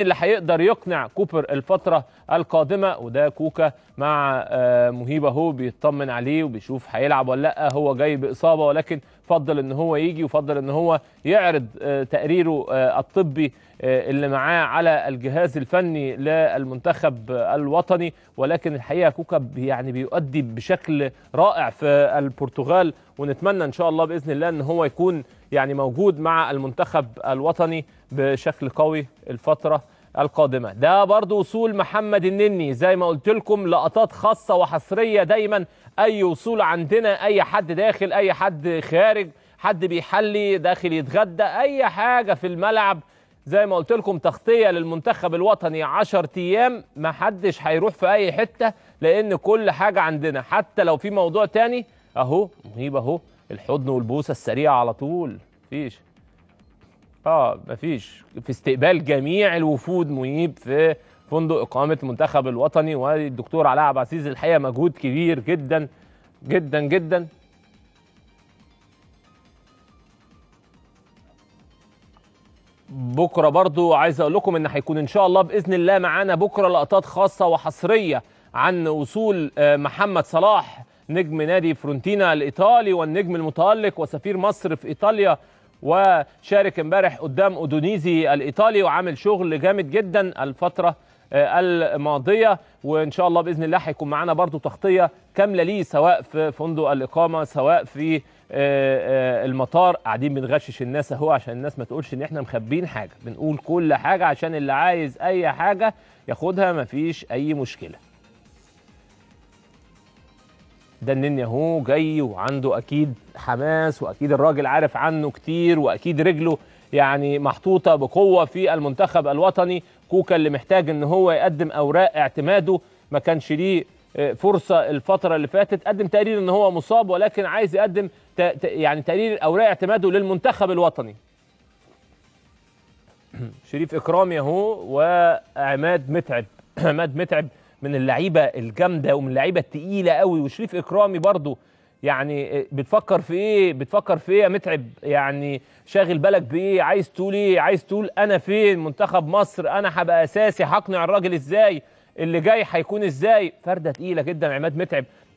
اللي هيقدر يقنع كوبر الفترة القادمة وده كوكا مع آه، مهيبة هو بيطمن عليه وبيشوف هيلعب ولا لا هو جاي بإصابة ولكن فضل ان هو يجي وفضل ان هو يعرض آه، تقريره آه، الطبي اللي معاه على الجهاز الفني للمنتخب الوطني ولكن الحقيقه كوكا يعني بيؤدي بشكل رائع في البرتغال ونتمنى ان شاء الله باذن الله ان هو يكون يعني موجود مع المنتخب الوطني بشكل قوي الفترة القادمة ده برضو وصول محمد النني زي ما قلت لكم لقطات خاصة وحصرية دايما أي وصول عندنا أي حد داخل أي حد خارج حد بيحلي داخل يتغدى أي حاجة في الملعب زي ما قلت لكم تغطيه للمنتخب الوطني 10 ايام ما حدش هيروح في اي حته لان كل حاجه عندنا حتى لو في موضوع تاني اهو مهيب اهو الحضن والبوسه السريعه على طول مفيش اه مفيش في استقبال جميع الوفود منيب في فندق اقامه المنتخب الوطني والدكتور علاء عبد العزيز الحقيقه مجهود كبير جدا جدا جدا بكره برضو عايز اقول لكم ان هيكون ان شاء الله باذن الله معانا بكره لقطات خاصه وحصريه عن وصول آه، محمد صلاح نجم نادي فرونتينا الإيطالي والنجم المتألق وسفير مصر في إيطاليا وشارك امبارح قدام أودونيزي الإيطالي وعامل شغل جامد جدا الفترة آه، الماضية وإن شاء الله بإذن الله هيكون معانا برضو تغطية كاملة ليه سواء في فندق الإقامة سواء في آه، آه، المطار قاعدين بنغشش الناس اهو عشان الناس ما تقولش ان احنا مخبيين حاجه بنقول كل حاجه عشان اللي عايز اي حاجه ياخدها ما فيش اي مشكله ده النني اهو جاي وعنده اكيد حماس واكيد الراجل عارف عنه كتير واكيد رجله يعني محطوطه بقوه في المنتخب الوطني كوكا اللي محتاج ان هو يقدم اوراق اعتماده ما كانش ليه آه، فرصه الفتره اللي فاتت قدم تقرير ان هو مصاب ولكن عايز يقدم يعني تقرير اوراق اعتماده للمنتخب الوطني شريف اكرامي اهو وعماد متعب عماد متعب من اللعيبه الجامده ومن اللعيبه التقيله قوي وشريف اكرامي برضو يعني آه، بتفكر في ايه بتفكر في ايه يا متعب يعني شاغل بالك بايه عايز تقول ايه عايز تقول انا فين منتخب مصر انا هبقى اساسي هقنع الراجل ازاي اللي جاي هيكون ازاي فرده تقيله جدا عماد متعب